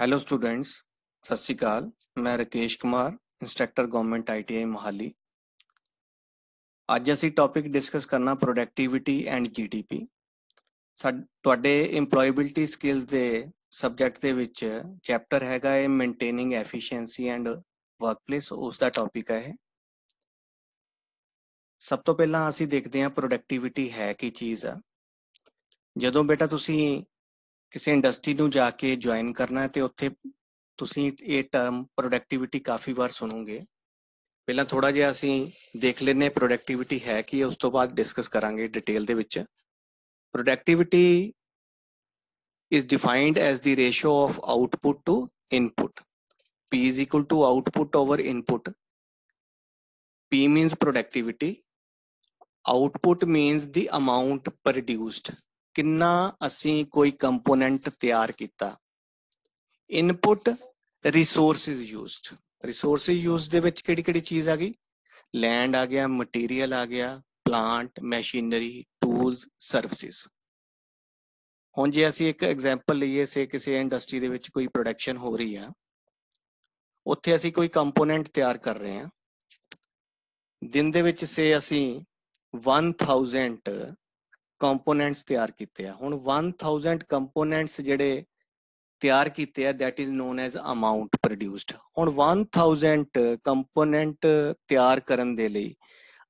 hello students ਸਤਿ ਸ਼੍ਰੀ ਅਕਾਲ ਮੈਂ Rakesh Kumar instructor government ITI Mohali ਅੱਜ ਅਸੀਂ ਟੌਪਿਕ ਡਿਸਕਸ ਕਰਨਾ ਪ੍ਰੋਡਕਟਿਵਿਟੀ ਐਂਡ ਜੀਡੀਪੀ ਤੁਹਾਡੇ ਏਮਪਲੋਇਬਿਲਟੀ SKILLS ਦੇ ਸਬਜੈਕਟ ਦੇ ਵਿੱਚ ਚੈਪਟਰ ਹੈਗਾ ਇਹ ਮੇਨਟੇਨਿੰਗ ਐਫੀਸ਼ੀਐਂਸੀ ਐਂਡ ਵਰਕਪਲੇਸ ਉਸ ਦਾ ਟੌਪਿਕ ਹੈ ਇਹ ਸਭ ਤੋਂ ਪਹਿਲਾਂ ਅਸੀਂ ਦੇਖਦੇ ਹਾਂ ਪ੍ਰੋਡਕਟਿਵਿਟੀ ਹੈ ਕੀ ਚੀਜ਼ ਆ ਜਦੋਂ ਬੇਟਾ ਤੁਸੀਂ ਕਿਸੇ ਇੰਡਸਟਰੀ ਨੂੰ ਜਾ ਕੇ ਜੁਆਇਨ ਕਰਨਾ ਹੈ ਤੇ ਉੱਥੇ ਤੁਸੀਂ ਇਹ ਟਰਮ ਪ੍ਰੋਡਕਟਿਵਿਟੀ ਕਾਫੀ ਵਾਰ ਸੁਣੋਗੇ ਪਹਿਲਾਂ ਥੋੜਾ ਜਿਹਾ ਅਸੀਂ ਦੇਖ ਲੈਨੇ ਪ੍ਰੋਡਕਟਿਵਿਟੀ ਹੈ ਕੀ ਉਸ ਤੋਂ ਬਾਅਦ ਡਿਸਕਸ ਕਰਾਂਗੇ ਡਿਟੇਲ ਦੇ ਵਿੱਚ productivity is defined as the ratio of output to input P is equal to output over input P means productivity output means the amount produced ਕਿੰਨਾ ਅਸੀਂ ਕੋਈ ਕੰਪੋਨੈਂਟ ਤਿਆਰ ਕੀਤਾ input resources used resources use ਦੇ ਵਿੱਚ ਕਿਹੜੀ ਕਿਹੜੀ ਚੀਜ਼ ਆ ਗਈ ਲੈਂਡ ਆ ਗਿਆ ਮਟੀਰੀਅਲ ਆ ਗਿਆ ਪਲਾਂਟ ਮਸ਼ੀਨਰੀ ਟੂਲਸ ਸਰਵਿਸਿਜ਼ ਹੁਣ ਜੇ ਅਸੀਂ ਇੱਕ ਐਗਜ਼ਾਮਪਲ ਲਈਏ ਸੇ ਕਿਸੇ ਇੰਡਸਟਰੀ ਦੇ ਵਿੱਚ ਕੋਈ ਪ੍ਰੋਡਕਸ਼ਨ ਹੋ ਰਹੀ ਆ ਉੱਥੇ ਅਸੀਂ ਕੋਈ ਕੰਪੋਨੈਂਟ ਤਿਆਰ ਕਰ ਰਹੇ ਹਾਂ ਦਿਨ ਦੇ ਵਿੱਚ ਸੇ ਅਸੀਂ 1000 ਕੰਪੋਨੈਂਟਸ ਤਿਆਰ ਕੀਤੇ ਆ ਹੁਣ 1000 ਕੰਪੋਨੈਂਟਸ ਜਿਹੜੇ ਤਿਆਰ ਕੀਤੇ ਆ that is known as amount produced ਹੁਣ 1000 ਕੰਪੋਨੈਂਟ ਤਿਆਰ ਕਰਨ ਦੇ ਲਈ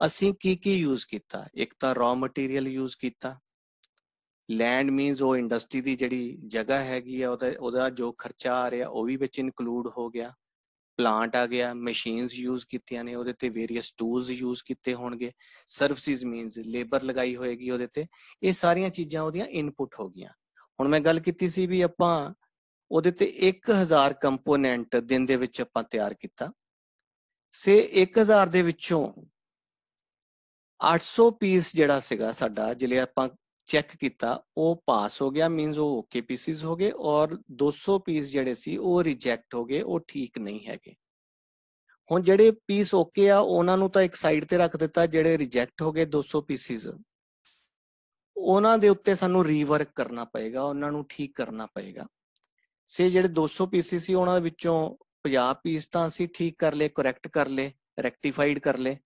ਅਸੀਂ ਕੀ ਕੀ ਯੂਜ਼ ਕੀਤਾ ਇੱਕ ਤਾਂ ਰॉ ਮਟੀਰੀਅਲ ਯੂਜ਼ ਕੀਤਾ ਲੈਂਡ ਮੀਨਸ ਉਹ ਇੰਡਸਟਰੀ ਦੀ ਜਿਹੜੀ ਜਗ੍ਹਾ ਹੈਗੀ ਆ ਉਹਦਾ ਉਹਦਾ ਜੋ ਖਰਚਾ ਆ ਰਿਹਾ ਉਹ ਵੀ ਵਿੱਚ ਇਨਕਲੂਡ ਹੋ ਗਿਆ ਪਲਾਂਟ ਆ ਗਿਆ ਮਸ਼ੀਨਸ ਯੂਜ਼ ਕੀਤੀਆਂ ਨੇ ਉਹਦੇ ਤੇ ਵੇਰੀਅਸ ਟੂਲਸ ਯੂਜ਼ ਕੀਤੇ ਹੋਣਗੇ ਸਰਵਿਸਿਜ਼ ਮੀਨਸ ਲੇਬਰ ਲਗਾਈ ਹੋਏਗੀ ਉਹਦੇ ਤੇ ਇਹ ਸਾਰੀਆਂ ਚੀਜ਼ਾਂ ਉਹਦੀਆਂ ਇਨਪੁਟ ਹੋ ਗਈਆਂ ਹੁਣ ਮੈਂ ਗੱਲ ਕੀਤੀ ਸੀ ਵੀ ਆਪਾਂ ਉਹਦੇ ਤੇ 1000 ਕੰਪੋਨੈਂਟ ਦਿਨ ਦੇ ਵਿੱਚ ਆਪਾਂ ਤਿਆਰ ਕੀਤਾ ਸੇ 1000 ਦੇ ਵਿੱਚੋਂ 800 ਪੀਸ ਜਿਹੜਾ ਸੀਗਾ ਸਾਡਾ ਜਿਲੇ ਆਪਾਂ ਚੈੱਕ ਕੀਤਾ ਉਹ ਪਾਸ ਹੋ ਗਿਆ ਮੀਨਸ ਉਹ ਓਕੇ ਪੀਸਿਸ ਹੋ ਗਏ ਔਰ 200 ਪੀਸ ਜਿਹੜੇ ਸੀ ਉਹ ਰਿਜੈਕਟ ਹੋ ਗਏ ਉਹ ਠੀਕ ਨਹੀਂ ਹੈਗੇ ਹੁਣ ਜਿਹੜੇ ਪੀਸ ਓਕੇ ਆ ਉਹਨਾਂ ਨੂੰ ਤਾਂ ਇੱਕ ਸਾਈਡ ਤੇ ਰੱਖ ਦਿੱਤਾ ਜਿਹੜੇ ਰਿਜੈਕਟ ਹੋ ਗਏ 200 ਪੀਸਿਸ ਉਹਨਾਂ ਦੇ ਉੱਤੇ ਸਾਨੂੰ ਰੀਵਰਕ ਕਰਨਾ ਪਏਗਾ ਉਹਨਾਂ ਨੂੰ ਠੀਕ ਕਰਨਾ ਪਏਗਾ ਸੇ ਜਿਹੜੇ 200 ਪੀਸਿਸ ਸੀ ਉਹਨਾਂ ਵਿੱਚੋਂ 50 ਪੀਸ ਤਾਂ ਅਸੀਂ ਠੀਕ ਕਰ ਲਏ ਕਰੈਕਟ ਕਰ ਲਏ ਰੈਕਟੀਫਾਈਡ ਕਰ ਲਏ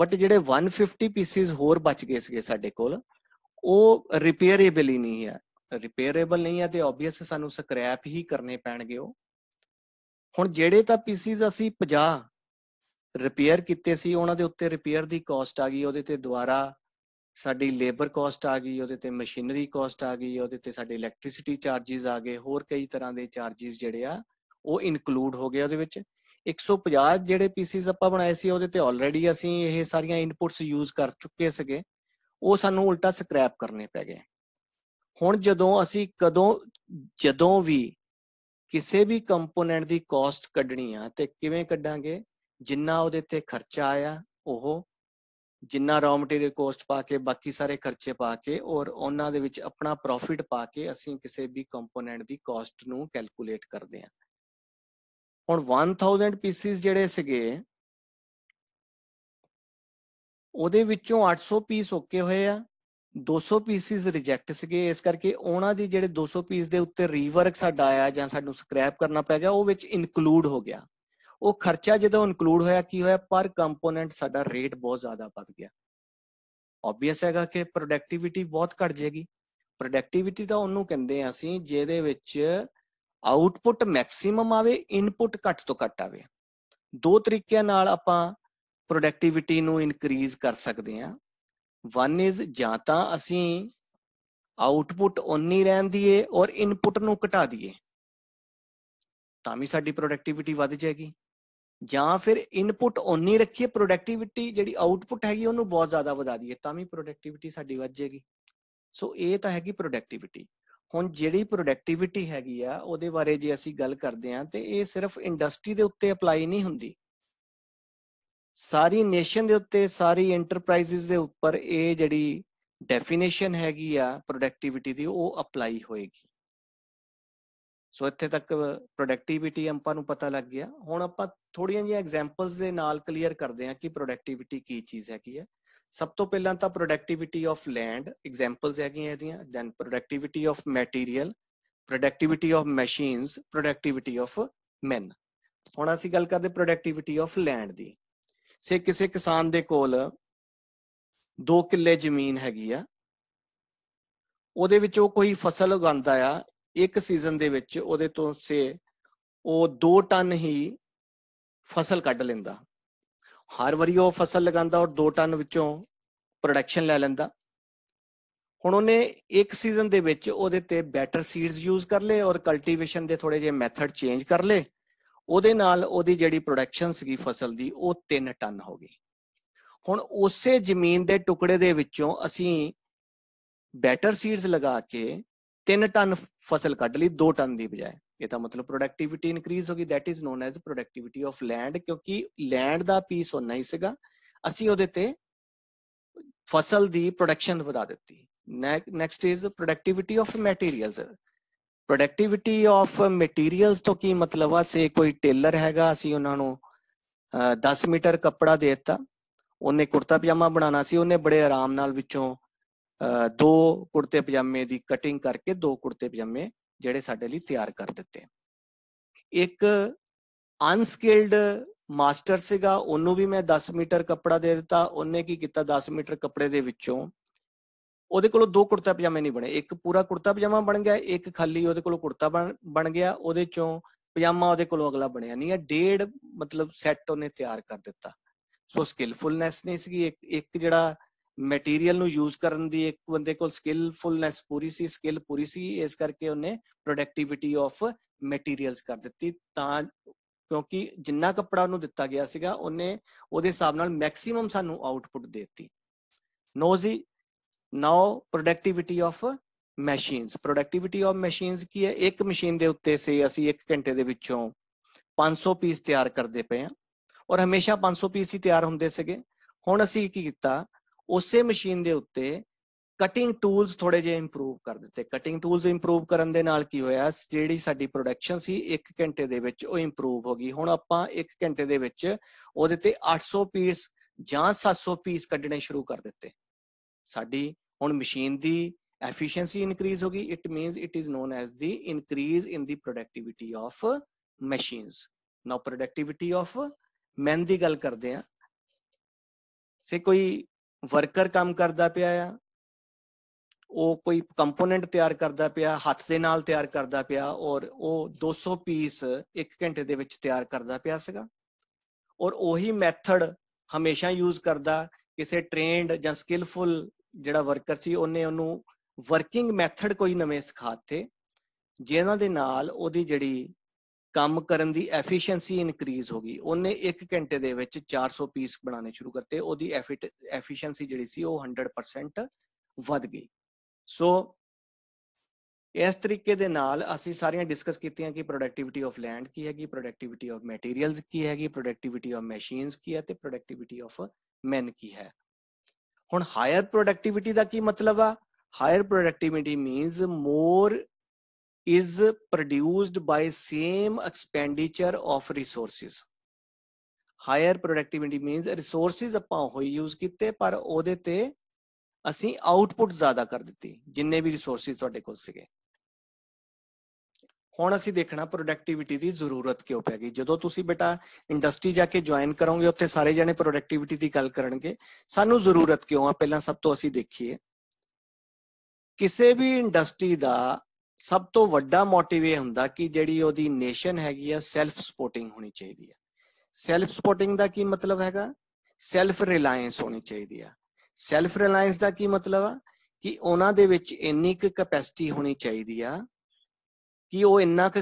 ਬਟ ਜਿਹੜੇ 150 ਪੀਸਿਸ ਹੋਰ ਬਚ ਗਏ ਸੀਗੇ ਸਾਡੇ ਕੋਲ ਉਹ ਰਿਪੇਅਰੇਬਲ ਹੀ ਨਹੀਂ ਹੈ ਰਿਪੇਅਰੇਬਲ ਨਹੀਂ ਹੈ ਤੇ ਆਬਵੀਅਸ ਸਾਨੂੰ ਸਕ੍ਰੈਪ ਹੀ ਕਰਨੇ ਪੈਣਗੇ ਉਹ ਹੁਣ ਜਿਹੜੇ ਤਾਂ ਪੀਸਿਸ ਅਸੀਂ 50 ਰਿਪੇਅਰ ਕੀਤੇ ਸੀ ਉਹਨਾਂ ਦੇ ਉੱਤੇ ਰਿਪੇਅਰ ਦੀ ਕਾਸਟ ਆ ਗਈ ਉਹਦੇ ਤੇ ਦੁਬਾਰਾ ਸਾਡੀ ਲੇਬਰ ਕਾਸਟ ਆ ਗਈ ਉਹਦੇ ਤੇ ਮਸ਼ੀਨਰੀ ਕਾਸਟ ਆ ਗਈ ਉਹਦੇ ਤੇ ਸਾਡੇ ਇਲੈਕਟ੍ਰਿਸਿਟੀ ਚਾਰजेस ਆ ਗਏ ਹੋਰ ਕਈ ਤਰ੍ਹਾਂ ਦੇ ਚਾਰजेस ਜਿਹੜੇ ਆ ਉਹ ਇਨਕਲੂਡ ਹੋ ਗਏ ਉਹਦੇ ਵਿੱਚ 150 ਜਿਹੜੇ ਪੀਸਿਸ ਆਪਾਂ ਬਣਾਏ ਸੀ ਉਹਦੇ ਤੇ ਆਲਰੇਡੀ ਅਸੀਂ ਇਹ ਸਾਰੀਆਂ ਇਨਪੁਟਸ ਯੂਜ਼ ਕਰ ਚੁੱਕੇ ਸੀਗੇ ਉਹ ਸਾਨੂੰ ਉਲਟਾ ਸਕ੍ਰੈਪ ਕਰਨੇ ਪੈ ਗਏ ਹੁਣ ਜਦੋਂ ਅਸੀਂ ਕਦੋਂ ਜਦੋਂ ਵੀ ਕਿਸੇ ਵੀ ਕੰਪੋਨੈਂਟ ਦੀ ਕਾਸਟ ਕੱਢਣੀ ਆ ਤੇ ਕਿਵੇਂ ਕੱਢਾਂਗੇ ਜਿੰਨਾ ਉਹਦੇ ਤੇ ਖਰਚਾ ਆਇਆ ਉਹ ਜਿੰਨਾ ਰੌ ਮਟੀਰੀਅਲ ਕੋਸਟ ਪਾ ਕੇ ਬਾਕੀ ਸਾਰੇ ਖਰਚੇ ਪਾ ਕੇ ਔਰ ਉਹਨਾਂ ਦੇ ਵਿੱਚ ਆਪਣਾ ਪ੍ਰੋਫਿਟ ਪਾ ਕੇ ਅਸੀਂ ਕਿਸੇ ਵੀ ਕੰਪੋਨੈਂਟ ਦੀ ਕਾਸਟ ਨੂੰ ਕੈਲਕੂਲੇਟ ਕਰਦੇ ਆ ਹੁਣ 1000 ਪੀਸਿਸ ਜਿਹੜੇ ਸੀਗੇ ਉਹਦੇ ਵਿੱਚੋਂ 800 ਪੀਸ ਓਕੇ ਹੋਏ ਆ 200 ਪੀਸਿਸ ਰਿਜੈਕਟ ਸੀਗੇ ਇਸ ਕਰਕੇ ਉਹਨਾਂ ਦੀ ਜਿਹੜੇ 200 ਪੀਸ ਦੇ ਉੱਤੇ ਰੀਵਰਕ ਸਾਡਾ ਆਇਆ ਜਾਂ ਸਾਨੂੰ ਸਕ੍ਰੈਪ ਕਰਨਾ ਪੈ ਗਿਆ ਉਹ ਵਿੱਚ ਇਨਕਲੂਡ ਹੋ ਗਿਆ ਉਹ ਖਰਚਾ ਜਦੋਂ ਇਨਕਲੂਡ ਹੋਇਆ ਕੀ ਹੋਇਆ ਪਰ ਕੰਪੋਨੈਂਟ ਸਾਡਾ ਰੇਟ ਬਹੁਤ ਜ਼ਿਆਦਾ ਵੱਧ ਗਿਆ ਆਬਵੀਅਸ ਹੈਗਾ ਕਿ ਪ੍ਰੋਡਕਟਿਵਿਟੀ ਬਹੁਤ ਘਟ ਜਾਏਗੀ ਪ੍ਰੋਡਕਟਿਵਿਟੀ ਤਾਂ ਉਹਨੂੰ ਕਹਿੰਦੇ ਆ ਅਸੀਂ ਜਿਹਦੇ ਵਿੱਚ ਆਊਟਪੁੱਟ ਮੈਕਸਿਮਮ ਆਵੇ ਇਨਪੁੱਟ ਘੱਟ ਤੋਂ ਘੱਟ ਆਵੇ ਦੋ ਤਰੀਕਿਆਂ ਨਾਲ ਆਪਾਂ ਪ੍ਰੋਡਕਟਿਵਿਟੀ ਨੂੰ ਇਨਕਰੀਜ਼ ਕਰ ਸਕਦੇ ਆ ਵਨ ਇਜ਼ ਜਾਂ ਤਾਂ ਅਸੀਂ ਆਊਟਪੁੱਟ ਓਨੀ ਰਹਿਣ ਦਈਏ ਔਰ ਇਨਪੁੱਟ ਨੂੰ ਘਟਾ ਦਈਏ ਤਾਂ ਵੀ ਸਾਡੀ ਪ੍ਰੋਡਕਟਿਵਿਟੀ ਵੱਧ ਜਾਏਗੀ ਜਾਂ ਫਿਰ ਇਨਪੁੱਟ ਓਨੀ ਰੱਖੀਏ ਪ੍ਰੋਡਕਟਿਵਿਟੀ ਜਿਹੜੀ ਆਊਟਪੁੱਟ ਹੈਗੀ ਉਹਨੂੰ ਬਹੁਤ ਜ਼ਿਆਦਾ ਵਧਾ ਦਈਏ ਤਾਂ ਵੀ ਪ੍ਰੋਡਕਟਿਵਿਟੀ ਸਾਡੀ ਵੱਧ ਜਾਏਗੀ ਸੋ ਇਹ ਤਾਂ ਹੈਗੀ ਪ੍ਰੋਡਕਟਿਵਿਟੀ ਹੁਣ ਜਿਹੜੀ ਪ੍ਰੋਡਕਟਿਵਿਟੀ ਹੈਗੀ ਆ ਉਹਦੇ ਬਾਰੇ ਜੇ ਅਸੀਂ ਗੱਲ ਕਰਦੇ ਆ ਤੇ ਇਹ ਸਿਰਫ ਇੰਡਸਟਰੀ ਦੇ ਉੱਤੇ ਅਪਲਾਈ ਨਹੀਂ ਹੁੰਦੀ ਸਾਰੀ ਨੇਸ਼ਨ ਦੇ ਉੱਤੇ ਸਾਰੀ ਐਂਟਰਪ੍ਰਾਈਜ਼ਸ ਦੇ ਉੱਪਰ ਇਹ ਜਿਹੜੀ ਡੈਫੀਨੇਸ਼ਨ ਹੈਗੀ ਆ ਪ੍ਰੋਡਕਟਿਵਿਟੀ ਦੀ ਉਹ ਅਪਲਾਈ ਹੋਏਗੀ ਸੋ ਇੱਥੇ ਤੱਕ ਪ੍ਰੋਡਕਟਿਵਿਟੀ ਆਪਾਂ ਨੂੰ ਪਤਾ ਲੱਗ ਗਿਆ ਹੁਣ ਆਪਾਂ ਥੋੜੀਆਂ ਜਿਹੀਆਂ ਐਗਜ਼ਾਮਪਲਸ ਦੇ ਨਾਲ ਕਲੀਅਰ ਕਰਦੇ ਹਾਂ ਕਿ ਪ੍ਰੋਡਕਟਿਵਿਟੀ ਕੀ ਚੀਜ਼ ਹੈਗੀ ਹੈ ਸਭ ਤੋਂ ਪਹਿਲਾਂ ਤਾਂ ਪ੍ਰੋਡਕਟਿਵਿਟੀ ਆਫ ਲੈਂਡ ਐਗਜ਼ਾਮਪਲਸ ਹੈਗੀਆਂ ਇਹਦੀਆਂ then productivity of material productivity of machines productivity of men ਹੁਣ ਅਸੀਂ ਗੱਲ ਕਰਦੇ ਪ੍ਰੋਡਕਟਿਵਿਟੀ ਆਫ ਲੈਂਡ ਦੀ ਸੇ ਕਿਸੇ ਕਿਸਾਨ ਦੇ ਕੋਲ 2 ਕਿੱਲੇ ਜ਼ਮੀਨ ਹੈਗੀ ਆ ਉਹਦੇ ਵਿੱਚ ਉਹ ਕੋਈ ਫਸਲ ਉਗਾਉਂਦਾ ਆ ਇੱਕ ਸੀਜ਼ਨ ਦੇ ਵਿੱਚ ਉਹਦੇ ਤੋਂ ਸੇ ਉਹ 2 ਟਨ ਹੀ ਫਸਲ ਕੱਢ ਲੈਂਦਾ ਹਰ ਵਾਰੀ ਉਹ ਫਸਲ ਲਗਾਉਂਦਾ ਔਰ 2 ਟਨ ਵਿੱਚੋਂ ਪ੍ਰੋਡਕਸ਼ਨ ਲੈ ਲੈਂਦਾ ਹੁਣ ਉਹਨੇ ਇੱਕ ਸੀਜ਼ਨ ਦੇ ਵਿੱਚ ਉਹਦੇ ਤੇ ਬੈਟਰ ਸੀਡਸ ਯੂਜ਼ ਕਰ ਲਏ ਔਰ ਕਲਟੀਵੇਸ਼ਨ ਦੇ ਥੋੜੇ ਜਿਹੇ ਮੈਥਡ ਚੇਂਜ ਕਰ ਲਏ ਉਹਦੇ ਨਾਲ ਉਹਦੀ ਜਿਹੜੀ ਪ੍ਰੋਡਕਸ਼ਨ ਸੀਗੀ ਫਸਲ ਦੀ ਉਹ 3 ਟਨ ਹੋ ਗਈ ਹੁਣ ਉਸੇ ਜ਼ਮੀਨ ਦੇ ਟੁਕੜੇ ਦੇ ਵਿੱਚੋਂ ਅਸੀਂ ਬੈਟਰ ਸੀਡਸ ਲਗਾ ਕੇ 3 ਟਨ ਫਸਲ ਕੱਢ ਲਈ 2 ਟਨ ਦੀ ਬਜਾਏ ਇਹ ਤਾਂ ਮਤਲਬ ਪ੍ਰੋਡਕਟਿਵਿਟੀ ਇਨਕਰੀਜ਼ ਹੋ ਗਈ that is known as productivity of land ਕਿਉਂਕਿ ਲੈਂਡ ਦਾ ਪੀਸ ਉਹ ਹੀ ਸੀਗਾ ਅਸੀਂ ਉਹਦੇ ਤੇ ਫਸਲ ਦੀ ਪ੍ਰੋਡਕਸ਼ਨ ਵਧਾ ਦਿੱਤੀ next is productivity of materials productivity of materials ਤੋਂ ਕੀ ਮਤਲਬ ਆ ਸੇ ਕੋਈ ਟੇਲਰ ਹੈਗਾ ਅਸੀਂ ਉਹਨਾਂ ਨੂੰ 10 ਮੀਟਰ ਕੱਪੜਾ ਦੇ ਦਿੱਤਾ ਉਹਨੇ ਕੁਰਤਾ ਪਜਾਮਾ ਬਣਾਉਣਾ ਸੀ ਉਹਨੇ ਬੜੇ ਆਰਾਮ ਨਾਲ ਵਿੱਚੋਂ ਦੋ ਕੁਰਤੇ ਪਜਾਮੇ ਦੀ ਕਟਿੰਗ ਕਰਕੇ ਦੋ ਕੁਰਤੇ ਪਜਾਮੇ ਜਿਹੜੇ ਸਾਡੇ ਲਈ ਤਿਆਰ ਕਰ ਦਿੱਤੇ ਇੱਕ ਅਨਸਕਿਲਡ ਮਾਸਟਰ ਸੀਗਾ ਉਹਨੂੰ ਵੀ ਮੈਂ 10 ਮੀਟਰ ਕੱਪੜਾ ਦੇ ਦਿੱਤਾ ਉਹਨੇ ਕੀ ਕੀਤਾ 10 ਮੀਟਰ ਕੱਪੜੇ ਦੇ ਵਿੱਚੋਂ ਉਹਦੇ ਕੋਲੋਂ ਦੋ ਕੁੜਤਾ ਪਜਾਮੇ ਨਹੀਂ ਬਣੇ ਇੱਕ ਪੂਰਾ ਕੁੜਤਾ ਪਜਾਮਾ ਬਣ ਗਿਆ ਇੱਕ ਖਾਲੀ ਉਹਦੇ ਕੋਲੋਂ ਕੁੜਤਾ ਬਣ ਗਿਆ ਉਹਦੇ ਚੋਂ ਪਜਾਮਾ ਉਹਦੇ ਕੋਲੋਂ ਅਗਲਾ ਬਣਿਆ ਨਹੀਂ ਹੈ ਡੇਢ ਮਤਲਬ ਸੈੱਟ ਉਹਨੇ ਤਿਆਰ ਕਰ ਦਿੱਤਾ ਸੋ ਸਕਿਲਫੁਲਨੈਸ ਨਹੀਂ ਸੀ ਇੱਕ ਇੱਕ ਜਿਹੜਾ ਮਟੀਰੀਅਲ ਨੂੰ ਯੂਜ਼ ਕਰਨ ਦੀ ਇੱਕ ਬੰਦੇ ਕੋਲ ਸਕਿਲਫੁਲਨੈਸ ਪੂਰੀ ਸੀ ਸਕਿਲ ਪੂਰੀ ਸੀ ਇਸ ਕਰਕੇ ਉਹਨੇ ਪ੍ਰੋਡਕਟਿਵਿਟੀ ਆਫ ਮਟੀਰੀਅਲਸ ਕਰ ਦਿੱਤੀ ਤਾਂ ਕਿਉਂਕਿ ਜਿੰਨਾ ਕੱਪੜਾ ਉਹਨੂੰ ਦਿੱਤਾ ਗਿਆ ਸੀਗਾ ਉਹਨੇ ਉਹਦੇ ਹਿਸਾਬ ਨਾਲ ਮੈਕਸਿਮਮ ਸਾਨੂੰ ਆਊਟਪੁੱਟ ਦਿੱਤੀ ਨੋਜ਼ੀ now productivity of machines productivity of machines ਕੀ ਹੈ ਇੱਕ ਮਸ਼ੀਨ ਦੇ ਉੱਤੇ ਸੇ ਅਸੀਂ 1 ਘੰਟੇ ਦੇ ਵਿੱਚੋਂ 500 ਪੀਸ ਤਿਆਰ ਕਰਦੇ ਪਏ ਆ ਔਰ ਹਮੇਸ਼ਾ 500 ਪੀਸ ਹੀ ਤਿਆਰ ਹੁੰਦੇ ਸੀਗੇ ਹੁਣ ਅਸੀਂ ਕੀ ਕੀਤਾ ਉਸੇ ਮਸ਼ੀਨ ਦੇ ਉੱਤੇ ਕਟਿੰਗ ਟੂਲਸ ਥੋੜੇ ਜਿਹਾ ਇੰਪਰੂਵ ਕਰ ਦਿੱਤੇ ਕਟਿੰਗ ਟੂਲਸ ਇੰਪਰੂਵ ਕਰਨ ਦੇ ਨਾਲ ਕੀ ਹੋਇਆ ਜਿਹੜੀ ਸਾਡੀ ਪ੍ਰੋਡਕਸ਼ਨ ਸੀ 1 ਘੰਟੇ ਦੇ ਵਿੱਚ ਉਹ ਇੰਪਰੂਵ ਹੋ ਗਈ ਹੁਣ ਆਪਾਂ 1 ਘੰਟੇ ਦੇ ਵਿੱਚ ਉਹਦੇ ਤੇ 800 ਪੀਸ ਜਾਂ 700 ਪੀਸ ਕੱਢਣੇ ਸ਼ੁਰੂ ਕਰ ਦਿੱਤੇ ਸਾਡੀ ਹੁਣ ਮਸ਼ੀਨ ਦੀ ਐਫੀਸ਼ੀਐਂਸੀ ਇਨਕਰੀਜ਼ ਹੋ ਗਈ it means it is known as the increase in the productivity of machines now productivity of man ਦੀ ਗੱਲ ਕਰਦੇ ਆ ਸੇ ਕੋਈ ਵਰਕਰ ਕੰਮ ਕਰਦਾ ਪਿਆ ਆ ਉਹ ਕੋਈ ਕੰਪੋਨੈਂਟ ਤਿਆਰ ਕਰਦਾ ਪਿਆ ਹੱਥ ਦੇ ਨਾਲ ਤਿਆਰ ਕਰਦਾ ਪਿਆ ਔਰ ਉਹ 200 ਪੀਸ 1 ਘੰਟੇ ਦੇ ਵਿੱਚ ਤਿਆਰ ਕਰਦਾ ਪਿਆ ਸੀਗਾ ਔਰ ਉਹੀ ਮੈਥਡ ਹਮੇਸ਼ਾ ਯੂਜ਼ ਕਰਦਾ ਕਿਸੇ ਟ੍ਰੇਨਡ ਜਾਂ ਸਕਿਲਫੁਲ ਜਿਹੜਾ ਵਰਕਰ ਸੀ ਉਹਨੇ ਉਹਨੂੰ ਵਰਕਿੰਗ ਮੈਥਡ ਕੋਈ ਨਵੇਂ ਸਿਖਾਤੇ ਜਿਨ੍ਹਾਂ ਦੇ ਨਾਲ ਉਹਦੀ ਜਿਹੜੀ ਕੰਮ ਕਰਨ ਦੀ ਐਫੀਸ਼ੀਐਂਸੀ ਇਨਕਰੀਜ਼ ਹੋ ਗਈ ਉਹਨੇ 1 ਘੰਟੇ ਦੇ ਵਿੱਚ 400 ਪੀਸ ਬਣਾਉਣੇ ਸ਼ੁਰੂ ਕਰਤੇ ਉਹਦੀ ਐਫੀਸ਼ੀਐਂਸੀ ਜਿਹੜੀ ਸੀ ਉਹ 100% ਵੱਧ ਗਈ ਸੋ ਇਸ ਤਰੀਕੇ ਦੇ ਨਾਲ ਅਸੀਂ ਸਾਰੀਆਂ ਡਿਸਕਸ ਕੀਤੀਆਂ ਕਿ ਪ੍ਰੋਡਕਟਿਵਿਟੀ ਆਫ ਲੈਂਡ ਕੀ ਹੈਗੀ ਪ੍ਰੋਡਕਟਿਵਿਟੀ ਆਫ ਮਟੀਰੀਅਲਸ ਕੀ ਹੈਗੀ ਪ੍ਰੋਡਕਟਿਵਿਟੀ ਆਫ ਮਸ਼ੀਨਸ ਕੀ ਹੈ ਤੇ ਪ੍ਰੋਡਕਟਿਵਿਟੀ ਆਫ ਮੈਨ ਕੀ ਹੈ ਹੁਣ ਹਾਇਰ ਪ੍ਰੋਡਕਟਿਵਿਟੀ ਦਾ ਕੀ ਮਤਲਬ ਆ higher productivity means more is produced by same expenditure of resources higher productivity means resources ਆਪਾਂ ਉਹ ਯੂਜ਼ ਕੀਤੇ ਪਰ ਉਹਦੇ ਤੇ ਅਸੀਂ ਆਊਟਪੁੱਟ ਜ਼ਿਆਦਾ ਕਰ ਦਿੱਤੀ ਜਿੰਨੇ ਵੀ ਰਿਸੋਰਸਸ ਤੁਹਾਡੇ ਕੋਲ ਸੀਗੇ ਹੁਣ ਅਸੀਂ ਦੇਖਣਾ ਪ੍ਰੋਡਕਟਿਵਿਟੀ ਦੀ ਜ਼ਰੂਰਤ ਕਿਉਂ ਪੈ ਗਈ ਜਦੋਂ ਤੁਸੀਂ ਬੇਟਾ ਇੰਡਸਟਰੀ ਜਾ ਕੇ ਜੁਆਇਨ ਕਰੋਗੇ ਉੱਥੇ ਸਾਰੇ ਜਣੇ ਪ੍ਰੋਡਕਟਿਵਿਟੀ ਦੀ ਗੱਲ ਕਰਨਗੇ ਸਾਨੂੰ ਜ਼ਰੂਰਤ ਕਿਉਂ ਆ ਪਹਿਲਾਂ ਸਭ ਤੋਂ ਅਸੀਂ ਦੇਖੀਏ ਕਿਸੇ ਵੀ ਇੰਡਸਟਰੀ ਦਾ ਸਭ ਤੋਂ ਵੱਡਾ ਮੋਟਿਵ ਇਹ ਹੁੰਦਾ ਕਿ ਜਿਹੜੀ ਉਹਦੀ ਨੇਸ਼ਨ ਹੈਗੀ ਆ ਸੈਲਫ ਸਪੋਰਟਿੰਗ ਹੋਣੀ ਚਾਹੀਦੀ ਆ ਸੈਲਫ ਸਪੋਰਟਿੰਗ ਦਾ ਕੀ ਮਤਲਬ ਹੈਗਾ ਸੈਲਫ ਰਿਲਾਇੰਸ ਹੋਣੀ ਚਾਹੀਦੀ ਆ ਸੈਲਫ ਰਿਲਾਇੰਸ ਦਾ ਕੀ ਮਤਲਬ ਆ ਕਿ ਉਹਨਾਂ ਦੇ ਵਿੱਚ ਇੰਨੀ ਕੁ ਕਪੈਸਿਟੀ ਹੋਣੀ ਚਾਹੀਦੀ ਆ ਕਿ ਉਹ ਇੰਨਾ ਕੁ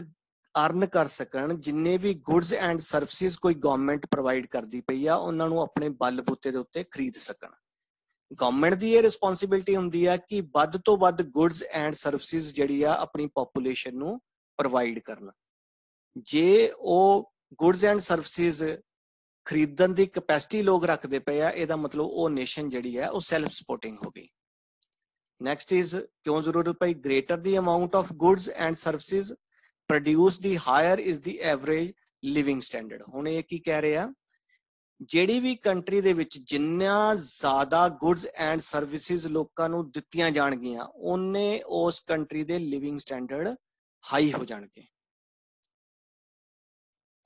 ਅਰਨ ਕਰ ਸਕਣ ਜਿੰਨੇ ਵੀ ਗੁੱਡਸ ਐਂਡ ਸਰਵਿਸਿਜ਼ ਕੋਈ ਗਵਰਨਮੈਂਟ ਪ੍ਰੋਵਾਈਡ ਕਰਦੀ ਪਈ ਆ ਉਹਨਾਂ ਨੂੰ ਆਪਣੇ ਬੱਲ ਬੁੱਤੇ ਦੇ ਉੱਤੇ ਖਰੀਦ ਸਕਣ ਗਵਰਨਮੈਂਟ ਦੀ ਇਹ ਰਿਸਪੌਂਸਿਬਿਲਟੀ ਹੁੰਦੀ ਆ ਕਿ ਵੱਧ ਤੋਂ ਵੱਧ ਗੁੱਡਸ ਐਂਡ ਸਰਵਿਸਿਜ਼ ਜਿਹੜੀ ਆ ਆਪਣੀ ਪੋਪੂਲੇਸ਼ਨ ਨੂੰ ਪ੍ਰੋਵਾਈਡ ਕਰਨ ਜੇ ਉਹ ਗੁੱਡਸ ਐਂਡ ਸਰਵਿਸਿਜ਼ ਖਰੀਦਣ ਦੀ ਕਪੈਸਿਟੀ ਲੋਕ ਰੱਖਦੇ ਪਏ ਆ ਇਹਦਾ ਮਤਲਬ ਉਹ ਨੇਸ਼ਨ ਜਿਹੜੀ ਆ ਉਹ ਸੈਲਫ ਸਪੋਰਟਿੰਗ ਹੋ ਗਈ ਨੈਕਸਟ ਇਜ਼ ਕਿਉਂ ਜ਼ਰੂਰਤ ਪਈ greater the amount of goods and services produce the higher is the average living standard ਹੁਣ ਇਹ ਕੀ ਕਹਿ ਰਿਹਾ ਜਿਹੜੀ ਵੀ ਕੰਟਰੀ ਦੇ ਵਿੱਚ ਜਿੰਨਾ ਜ਼ਿਆਦਾ ਗੁੱਡਸ ਐਂਡ ਸਰਵਿਸਿਜ਼ ਲੋਕਾਂ ਨੂੰ ਦਿੱਤੀਆਂ ਜਾਣਗੀਆਂ ਉਹਨੇ ਉਸ ਕੰਟਰੀ ਦੇ ਲਿਵਿੰਗ ਸਟੈਂਡਰਡ ਹਾਈ ਹੋ ਜਾਣਗੇ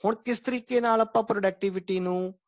ਹੁਣ ਕਿਸ ਤਰੀਕੇ ਨਾਲ ਆਪਾਂ ਪ੍ਰੋਡਕਟਿਵਿਟੀ ਨੂੰ